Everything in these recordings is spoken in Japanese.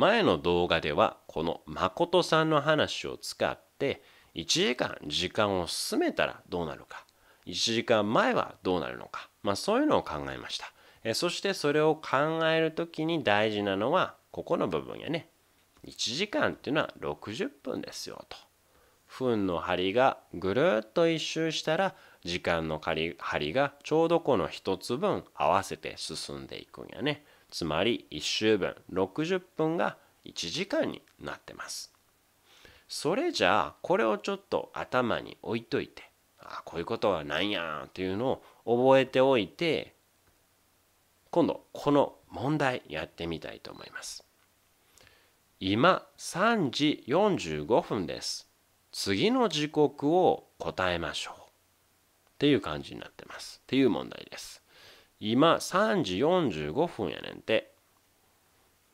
前の動画ではこの誠さんの話を使って1時間時間を進めたらどうなるか1時間前はどうなるのか、まあ、そういうのを考えましたえそしてそれを考える時に大事なのはここの部分やね1時間っていうのは60分ですよと糞の針がぐるっと1周したら時間の針がちょうどこの1つ分合わせて進んでいくんやね。つまり1週分60分が1時間になってますそれじゃあこれをちょっと頭に置いといてあこういうことはなんやっていうのを覚えておいて今度この問題やってみたいと思います今3時45分です次の時刻を答えましょうっていう感じになってますっていう問題です今3時45分やねんて。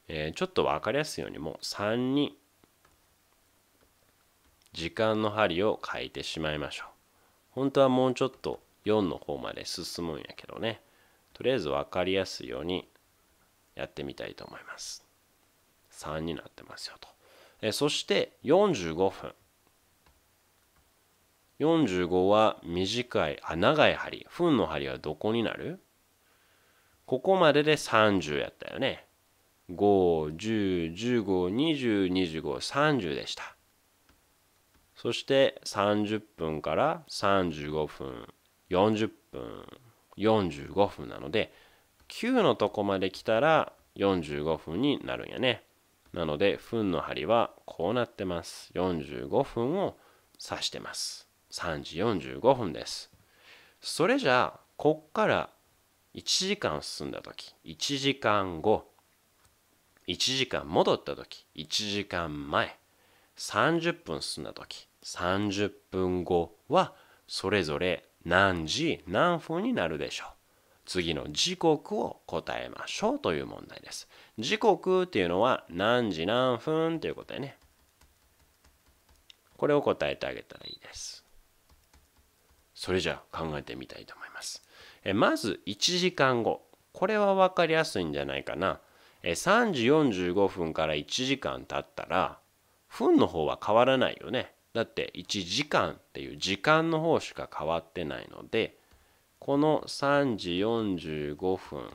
えー、ちょっと分かりやすいようにもう3に時間の針を書いてしまいましょう。本当はもうちょっと4の方まで進むんやけどね。とりあえず分かりやすいようにやってみたいと思います。3になってますよと。えー、そして45分。45は短い、あ、長い針。分の針はどこになるここまでで30やったよね。5、10、15、20、25、30でした。そして30分から35分、40分、45分なので、9のとこまで来たら45分になるんやね。なので、分の針はこうなってます。45分を指してます。3時45分です。それじゃあ、こっから1時間進んだ時1時間後1時間戻った時1時間前30分進んだ時30分後はそれぞれ何時何分になるでしょう次の時刻を答えましょうという問題です時刻っていうのは何時何分ということでねこれを答えてあげたらいいですそれじゃあ考えてみたいと思いますまず1時間後これは分かりやすいんじゃないかな3時45分から1時間経ったら分の方は変わらないよねだって1時間っていう時間の方しか変わってないのでこの3時45分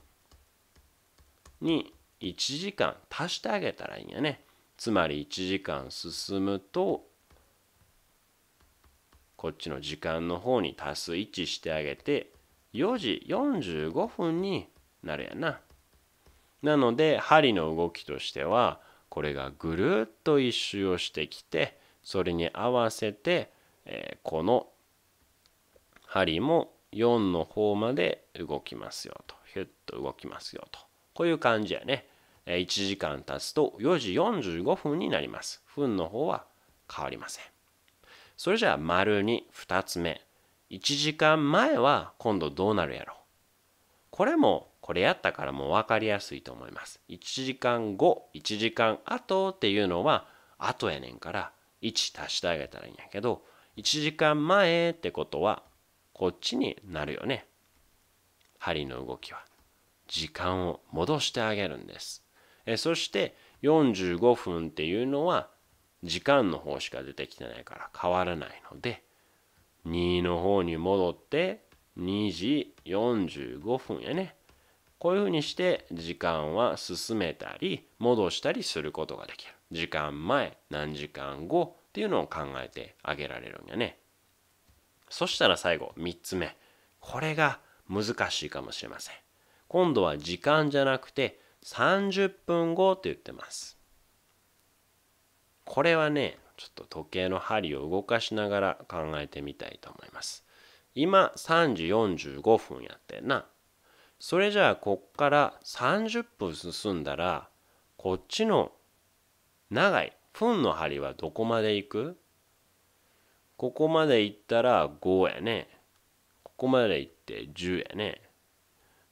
に1時間足してあげたらいいんやねつまり1時間進むとこっちの時間の方に足す位置してあげて4時45分になるやな。なので針の動きとしてはこれがぐるっと一周をしてきてそれに合わせて、えー、この針も4の方まで動きますよとヒュッと動きますよとこういう感じやね、えー、1時間経つと4時45分になります分の方は変わりませんそれじゃあ丸に2つ目1時間前は今度どうなるやろこれもこれやったからもう分かりやすいと思います1時間後1時間後っていうのは後やねんから1足してあげたらいいんやけど1時間前ってことはこっちになるよね針の動きは時間を戻してあげるんですえそして45分っていうのは時間の方しか出てきてないから変わらないので2の方に戻って2時45分やね。こういうふうにして時間は進めたり戻したりすることができる。時間前、何時間後っていうのを考えてあげられるんやね。そしたら最後、3つ目。これが難しいかもしれません。今度は時間じゃなくて30分後って言ってます。これはね、ちょっと時計の針を動かしながら考えてみたいと思います。今3時45分やってんな。それじゃあこっから30分進んだらこっちの長い分の針はどこまで行くここまで行ったら5やね。ここまで行って10やね。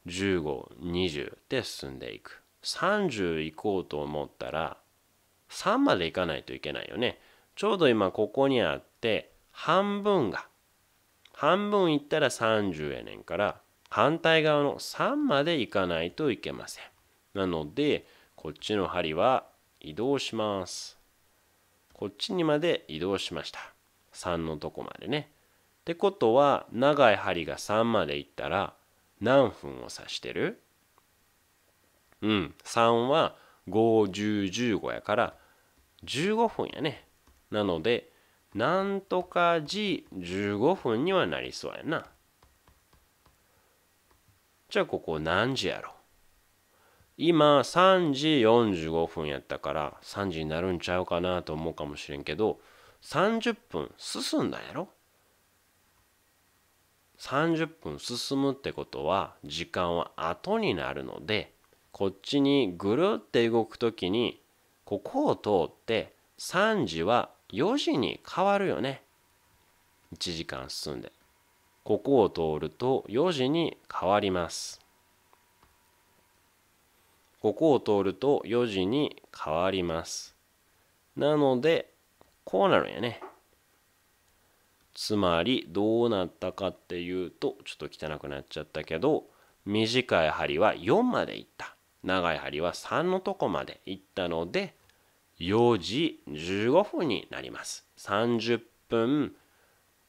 1520って進んでいく。30行こうと思ったら3まで行かないといけないよね。ちょうど今ここにあって半分が半分いったら30やねんから反対側の3までいかないといけません。なのでこっちの針は移動します。こっちにまで移動しました。3のとこまでね。ってことは長い針が3までいったら何分を指してるうん3は51015やから15分やね。なので、なんとか時15分にはなりそうやな。じゃあここ何時やろ今3時45分やったから3時になるんちゃうかなと思うかもしれんけど30分進んだやろ30分進むってことは時間は後になるのでこっちにぐるって動く時にここを通って3時は4時に変わるよね1時間進んでここを通ると4時に変わりますここを通ると4時に変わりますなのでこうなるんやねつまりどうなったかっていうとちょっと汚くなっちゃったけど短い針は4までいった長い針は3のとこまでいったので4時15分になります。30分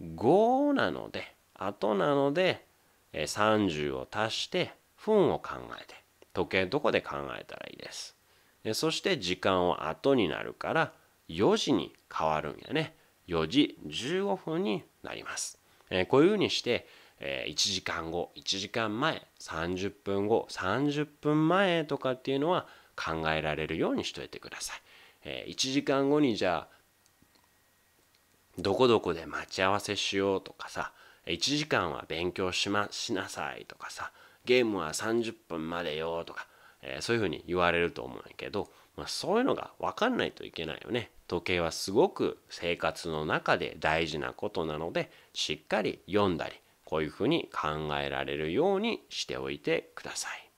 後なので、後なので、30を足して分を考えて、時計どこで考えたらいいです。でそして時間を後になるから4時に変わるんやね。4時15分になります。えこういうふうにして、え1時間後、1時間前、30分後、30分前とかっていうのは考えられるようにしといてください。えー、1時間後にじゃあどこどこで待ち合わせしようとかさ1時間は勉強し,、ま、しなさいとかさゲームは30分までよとか、えー、そういうふうに言われると思うんやけど、まあ、そういうのが分かんないといけないよね。時計はすごく生活の中で大事なことなのでしっかり読んだりこういうふうに考えられるようにしておいてください。